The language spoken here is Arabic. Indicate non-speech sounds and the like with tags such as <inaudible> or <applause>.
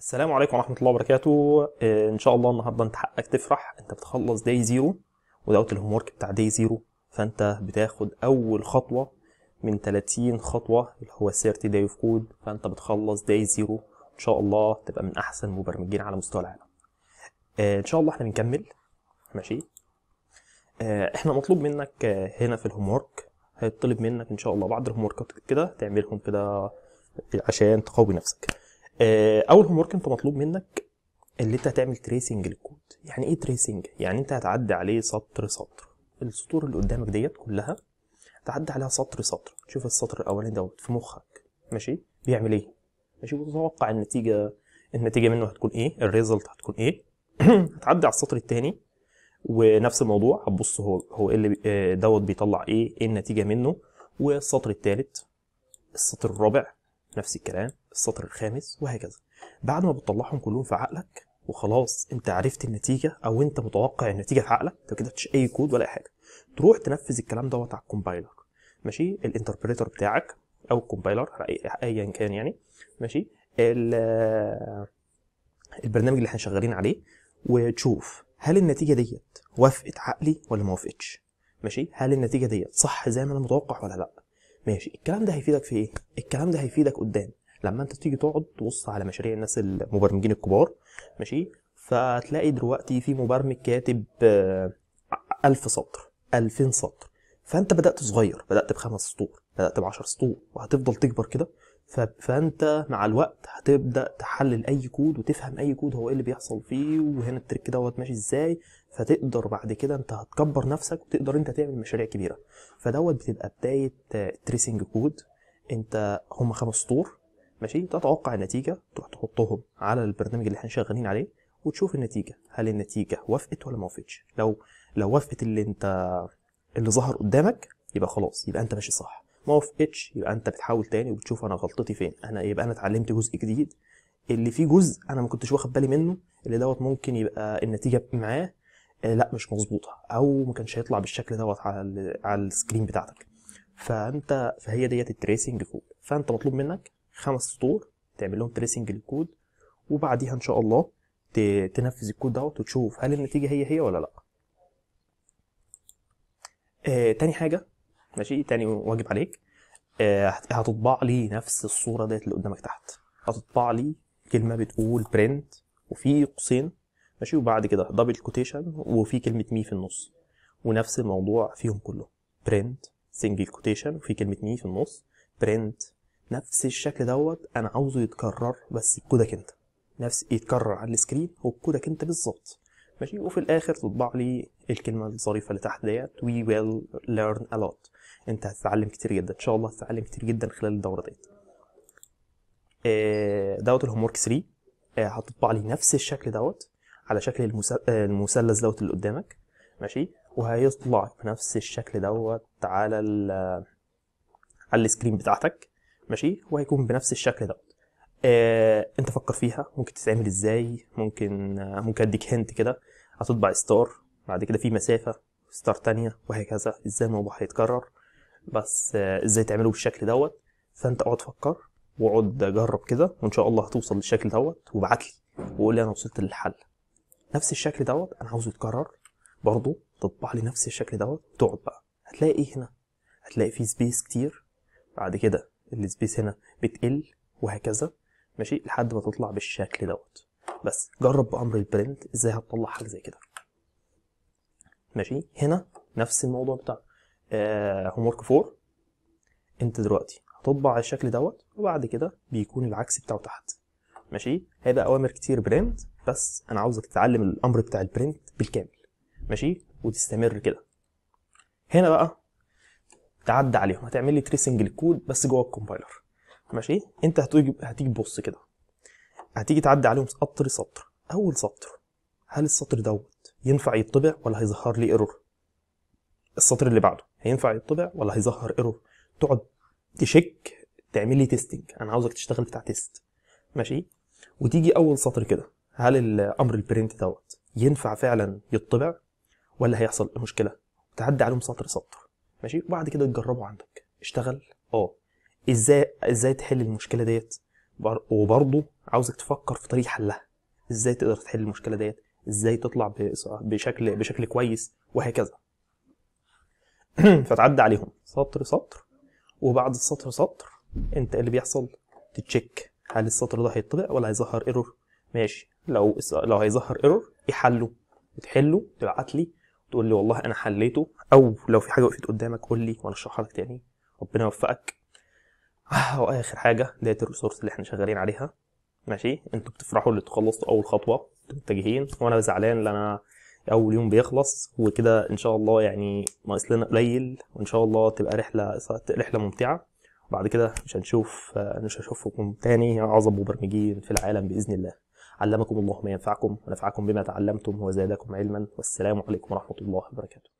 السلام عليكم ورحمة الله وبركاته آه، إن شاء الله النهاردة أنت حقك تفرح أنت بتخلص داي زيرو ودوت الهوم ورك بتاع داي زيرو فأنت بتاخد أول خطوة من 30 خطوة اللي هو 30 داي اوف كود فأنت بتخلص داي زيرو إن شاء الله تبقى من أحسن مبرمجين على مستوى العالم آه، إن شاء الله إحنا بنكمل ماشي آه، إحنا مطلوب منك هنا في الهوم ورك هيطلب منك إن شاء الله بعض الهوم وركات كده تعملهم كده عشان تقوي نفسك آه، اول هوم ورك انت مطلوب منك اللي انت هتعمل تريسنج للكود يعني ايه تريسنج يعني انت هتعدي عليه سطر سطر السطور اللي قدامك ديت كلها هتعدي عليها سطر سطر تشوف السطر الاولاني دوت في مخك ماشي بيعمل ايه ماشي وتتوقع النتيجه النتيجه منه هتكون ايه الريزلت هتكون ايه <clears throat> هتعدي على السطر الثاني ونفس الموضوع هتبص هو هو ايه اللي آه، دوت بيطلع ايه ايه النتيجه منه والسطر الثالث السطر الرابع نفس الكلام السطر الخامس وهكذا بعد ما بتطلعهم كلهم في عقلك وخلاص انت عرفت النتيجه او انت متوقع النتيجه في عقلك انت كده اي كود ولا اي حاجه تروح تنفذ الكلام دوت على الكومبايلر ماشي الانتربريتر بتاعك او الكومبايلر ايا كان يعني ماشي البرنامج اللي احنا شغالين عليه وتشوف هل النتيجه ديت وافقت عقلي ولا ما وافقتش ماشي هل النتيجه ديت صح زي ما انا متوقع ولا لا ماشي الكلام ده هيفيدك في ايه الكلام ده هيفيدك قدام لما انت تيجي تقعد تبص على مشاريع الناس المبرمجين الكبار ماشي فتلاقي دلوقتي في مبرمج كاتب آه، ألف سطر ألفين سطر فانت بدات صغير بدات بخمس سطور بدات بعشر سطور وهتفضل تكبر كده فانت مع الوقت هتبدا تحلل اي كود وتفهم اي كود هو ايه اللي بيحصل فيه وهنا التريك دوت ماشي ازاي فتقدر بعد كده انت هتكبر نفسك وتقدر انت تعمل مشاريع كبيره فدوت بتبقى بدايه تريسنج كود انت هم خمس سطور ماشي تتوقع النتيجه تروح تحطهم على البرنامج اللي احنا شغالين عليه وتشوف النتيجه هل النتيجه وافقت ولا ما وافقتش لو لو وافقت اللي انت اللي ظهر قدامك يبقى خلاص يبقى انت ماشي صح ما اتش يبقى انت بتحاول تاني وبتشوف انا غلطتي فين انا يبقى انا اتعلمت جزء جديد اللي فيه جزء انا ما كنتش واخد بالي منه اللي دوت ممكن يبقى النتيجه معاه آه، لا مش مظبوطه او ما كانش هيطلع بالشكل دوت على على السكرين بتاعتك فانت فهي ديت التريسنج كود فانت مطلوب منك خمس سطور تعمل لهم تريسنج للكود وبعديها ان شاء الله تنفذ الكود دوت وتشوف هل النتيجه هي هي ولا لا آه تاني حاجه ماشي تاني واجب عليك آه، هتطبع لي نفس الصوره ديت اللي قدامك تحت هتطبع لي كلمه بتقول برنت وفي قوسين ماشي وبعد كده دبل كوتيشن وفي كلمه مي في النص ونفس الموضوع فيهم كلهم برنت سنجل كوتيشن وفي كلمه مي في النص برنت نفس الشكل دوت انا عاوزه يتكرر بس بكودك انت نفس يتكرر على السكرين وبكودك انت بالظبط ماشي وفي الاخر تطبع لي الكلمه الظريفه اللي تحت ديت وي ويل ليرن ا لوت انت هتتعلم كتير جدا ان شاء الله هتتعلم كتير جدا خلال الدوره ديت آه، دوت الهوم ورك 3 آه، هتطبع لي نفس الشكل دوت على شكل آه، المثلث دوت اللي قدامك ماشي وهيطلع بنفس الشكل دوت على ال على السكرين بتاعتك ماشي وهيكون بنفس الشكل دوت انت فكر فيها ممكن تتعمل ازاي ممكن ممكن اديك هنت كده هتطبع ستار بعد كده في مسافه ستار تانية وهكذا ازاي الموضوع هيتكرر بس آه، ازاي تعمله بالشكل دوت فانت اقعد فكر واقعد جرب كده وان شاء الله هتوصل للشكل دوت وابعت لي وقول لي انا وصلت للحل نفس الشكل دوت انا عاوزه يتكرر برضه تطبع لي نفس الشكل دوت وتقعد بقى هتلاقي ايه هنا هتلاقي فيه سبيس كتير بعد كده السبيس هنا بتقل وهكذا ماشي لحد ما تطلع بالشكل دوت بس جرب بامر البرنت ازاي هتطلع حاجه زي كده ماشي هنا نفس الموضوع بتاعك هوم ورك 4 انت دلوقتي هتطبع على الشكل دوت وبعد كده بيكون العكس بتاعه تحت ماشي هذا اوامر كتير برنت بس انا عاوزك تتعلم الامر بتاع البرنت بالكامل ماشي وتستمر كده هنا بقى تعدى عليهم هتعمل لي تريسنج للكود بس جوه الكومبايلر ماشي انت هتيجي هتيجي تبص كده هتيجي تعدي عليهم سطر سطر اول سطر هل السطر دوت ينفع يطبع ولا هيظهر لي ايرور السطر اللي بعده هينفع يطبع ولا هيظهر ايرور تقعد تشيك تعمل لي تيستنج انا عاوزك تشتغل بتاع تيست ماشي وتيجي اول سطر كده هل الامر البرنت دوت ينفع فعلا يطبع ولا هيحصل مشكله تعدي عليهم سطر سطر ماشي وبعد كده تجربه عندك اشتغل اه ازاي ازاي تحل المشكله ديت وبرضه عاوزك تفكر في طريق حلها ازاي تقدر تحل المشكله ديت ازاي تطلع بشكل بشكل كويس وهكذا <clears throat> فتعدي عليهم سطر سطر وبعد السطر سطر انت اللي بيحصل تتشيك هل السطر ده هيطبق ولا هيظهر ايرور ماشي لو لو هيظهر ايرور يحله بتحله تبعت لي تقول لي والله انا حليته او لو في حاجه وقفت قدامك قول لي وانا اشرحها لك تاني ربنا يوفقك آه، واخر حاجه ديت الريسورس اللي احنا شغالين عليها ماشي انتوا بتفرحوا اللي تخلصتوا اول خطوه انتوا متجهين وانا زعلان لان انا اول يوم بيخلص وكده ان شاء الله يعني ناقص لنا قليل وان شاء الله تبقى رحله رحله ممتعه بعد كده مش هنشوف مش هشوفكم تاني اعظم مبرمجين في العالم باذن الله علمكم الله ما ينفعكم ونفعكم بما تعلمتم وزادكم علما والسلام عليكم ورحمه الله وبركاته